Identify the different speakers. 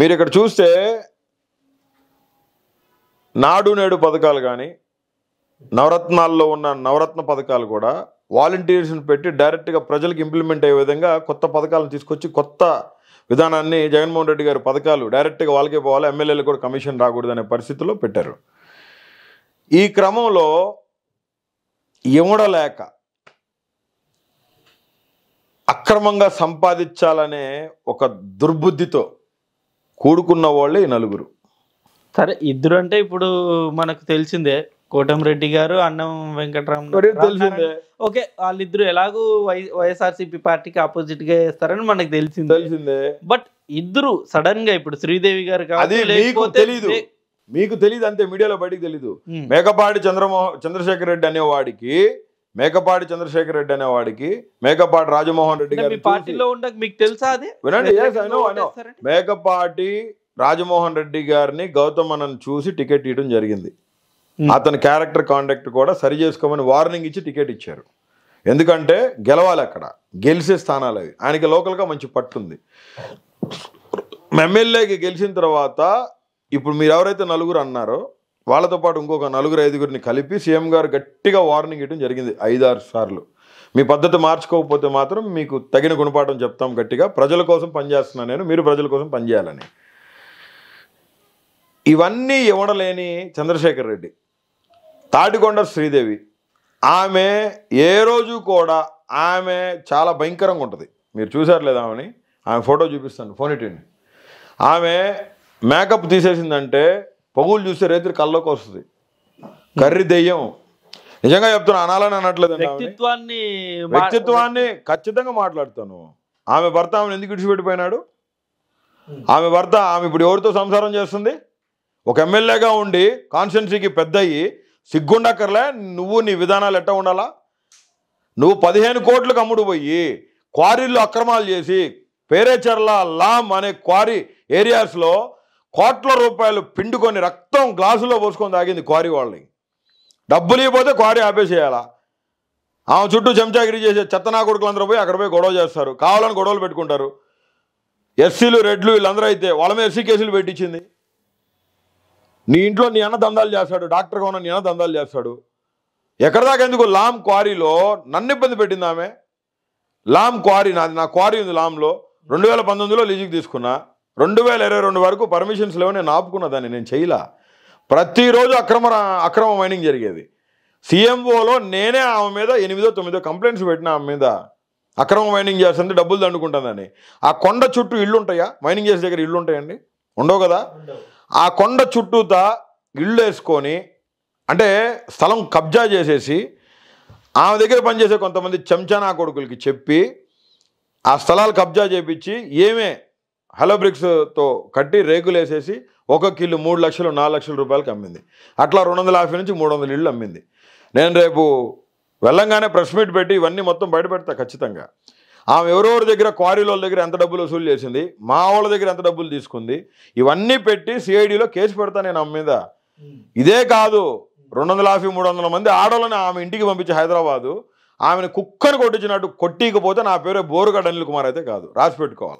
Speaker 1: మీరు ఇక్కడ చూస్తే నాడు నేడు పథకాలు కానీ నవరత్నాల్లో ఉన్న నవరత్న పథకాలు కూడా వాలంటీర్స్ని పెట్టి డైరెక్ట్గా ప్రజలకు ఇంప్లిమెంట్ అయ్యే విధంగా కొత్త పథకాలను తీసుకొచ్చి కొత్త విధానాన్ని జగన్మోహన్ రెడ్డి గారు పథకాలు డైరెక్ట్గా వాళ్ళకే పోవాలి ఎమ్మెల్యేలు కూడా కమిషన్ రాకూడదు అనే పరిస్థితిలో పెట్టారు ఈ క్రమంలో ఇవ్వడలేక అక్రమంగా సంపాదించాలనే ఒక దుర్బుద్ధితో కూడుకున్న వాళ్ళే నలుగురు సరే ఇద్దరు అంటే ఇప్పుడు మనకు తెలిసిందే రెడ్డి గారు అన్నం వెంకటరామరెడ్డి తెలిసిందే ఓకే వాళ్ళిద్దరు ఎలాగూ వై వైఎస్ఆర్సీపీ పార్టీకి ఆపోజిట్ గా వేస్తారని మనకు తెలిసింది తెలిసిందే బట్ ఇద్దరు సడన్ గా ఇప్పుడు శ్రీదేవి గారు తెలియదు మీకు తెలియదు అంతే మీడియాలో బయటికి తెలీదు మేకపాటి చంద్రమోహన్ చంద్రశేఖర్ రెడ్డి అనేవాడికి మేకపాటి చంద్రశేఖర్ రెడ్డి అనేవాడికి మేకపాటి రాజమోహన్ రెడ్డి గారి పార్టీలో ఉండక మీకు తెలుసా అది వినండి మేకపాటి రాజమోహన్ రెడ్డి గారిని గౌతమ్ గౌతమనని చూసి టికెట్ ఇవ్వడం జరిగింది hmm. అతని క్యారెక్టర్ కాండక్ట్ కూడా సరి చేసుకోమని వార్నింగ్ ఇచ్చి టికెట్ ఇచ్చారు ఎందుకంటే గెలవాలి అక్కడ గెలిచే స్థానాలు అవి ఆయనకి లోకల్గా మంచి పట్టుంది ఎమ్మెల్యేకి గెలిచిన తర్వాత ఇప్పుడు మీరు ఎవరైతే నలుగురు అన్నారో వాళ్ళతో పాటు ఇంకొక నలుగురు ఐదుగురిని కలిపి సీఎం గారు గట్టిగా వార్నింగ్ ఇవ్వడం జరిగింది ఐదారు సార్లు మీ పద్ధతి మార్చుకోకపోతే మాత్రం మీకు తగిన గుణపాఠం చెప్తాం గట్టిగా ప్రజల కోసం పనిచేస్తున్నాను నేను మీరు ప్రజల కోసం పనిచేయాలని ఇవన్నీ ఇవ్వడలేని చంద్రశేఖర్ రెడ్డి తాటికొండ శ్రీదేవి ఆమె ఏ రోజు కూడా ఆమె చాలా భయంకరంగా ఉంటుంది మీరు చూసారు లేదా ఆమెని ఆమె ఫోటో చూపిస్తాను ఫోన్ ఇటండి ఆమె మేకప్ తీసేసిందంటే పొగులు చూస్తే రైతులు కళ్ళలోకి వస్తుంది కర్రి దెయ్యం నిజంగా చెప్తున్నా అనాలని అనట్లేదు వ్యక్తిత్వాన్ని వ్యక్తిత్వాన్ని ఖచ్చితంగా మాట్లాడతాను ఆమె భర్త ఆమెను ఎందుకు విడిచిపెట్టిపోయినాడు ఆమె భర్త ఆమె ఇప్పుడు ఎవరితో సంసారం చేస్తుంది ఒక ఎమ్మెల్యేగా ఉండి కాన్స్టిట్యున్సీకి పెద్ద అయ్యి సిగ్గుండక్కర్లే నువ్వు నీ విధానాలు ఎట్ట ఉండాలా నువ్వు పదిహేను కోట్లకు అమ్ముడు పోయి క్వారీల్లో అక్రమాలు చేసి పేరేచర్ల లామ్ అనే క్వారీ ఏరియాస్లో కోట్ల రూపాయలు పిండుకొని రక్తం గ్లాసులో పోసుకొని తాగింది క్వారీ వాళ్ళని డబ్బులు ఇవ్వబోతే క్వారీ ఆపేసేయాలా ఆమె చుట్టూ చెంచాగిరి చేసే చెత్తనా కొడుకులందరూ పోయి అక్కడ పోయి గొడవ చేస్తారు కావాలని గొడవలు పెట్టుకుంటారు ఎస్సీలు రెడ్లు వీళ్ళందరూ అయితే వాళ్ళ మీద ఎస్సీ కేసులు పెట్టించింది నీ ఇంట్లో నీ అన్న దందాలు చేస్తాడు డాక్టర్ ఉన్న నీ అన్న దందాలు చేస్తాడు ఎక్కడ దాకా ఎందుకు లామ్ క్వారీలో నన్ను ఇబ్బంది పెట్టింది ఆమె లామ్ క్వారీ నాది నా క్వారీ ఉంది లామ్లో రెండు వేల పంతొమ్మిదిలో లీజుకి తీసుకున్నా రెండు వేల ఇరవై రెండు వరకు పర్మిషన్స్ లేవు నేను ఆపుకున్న దాన్ని నేను చేయలా ప్రతిరోజు అక్రమ అక్రమ మైనింగ్ జరిగేది సీఎంఓలో నేనే ఆమె మీద ఎనిమిదో తొమ్మిదో కంప్లైంట్స్ పెట్టిన ఆమె మీద అక్రమ మైనింగ్ చేస్తుంది డబ్బులు దండుకుంటుందని ఆ కొండ చుట్టూ ఇళ్ళు ఉంటాయా మైనింగ్ చేసే దగ్గర ఇళ్ళు ఉంటాయండి ఉండవు కదా ఆ కొండ చుట్టూతా ఇళ్ళు వేసుకొని అంటే స్థలం కబ్జా చేసేసి ఆమె దగ్గర పనిచేసే కొంతమంది చెంచానా కొడుకులకి చెప్పి ఆ స్థలాలు కబ్జా చేపించి ఏమే హలో బ్రిక్స్తో కట్టి రేకులు వేసేసి ఒక కిల్లు మూడు లక్షలు నాలుగు లక్షల రూపాయలకి అమ్మింది అట్లా రెండు వందల యాభై నుంచి మూడు వందల ఇళ్ళు అమ్మింది నేను రేపు వెళ్ళంగానే ప్రెస్ మీట్ పెట్టి ఇవన్నీ మొత్తం బయటపెడతా ఖచ్చితంగా ఆమె ఎవరెవరి దగ్గర క్వారీల దగ్గర ఎంత డబ్బులు వసూలు చేసింది మా వాళ్ళ దగ్గర ఎంత డబ్బులు తీసుకుంది ఇవన్నీ పెట్టి సిఐడిలో కేసు పెడతా నేను ఆమె మీద ఇదే కాదు రెండు వందల యాభై మూడు వందల మంది ఆడవాళ్ళని ఆమె ఇంటికి పంపించి హైదరాబాదు ఆమెను కుక్కను కొట్టించినట్టు కొట్టికపోతే నా పేరు బోరుగడ్డ అనిల్ కుమార్ అయితే కాదు రాసి పెట్టుకోవాలి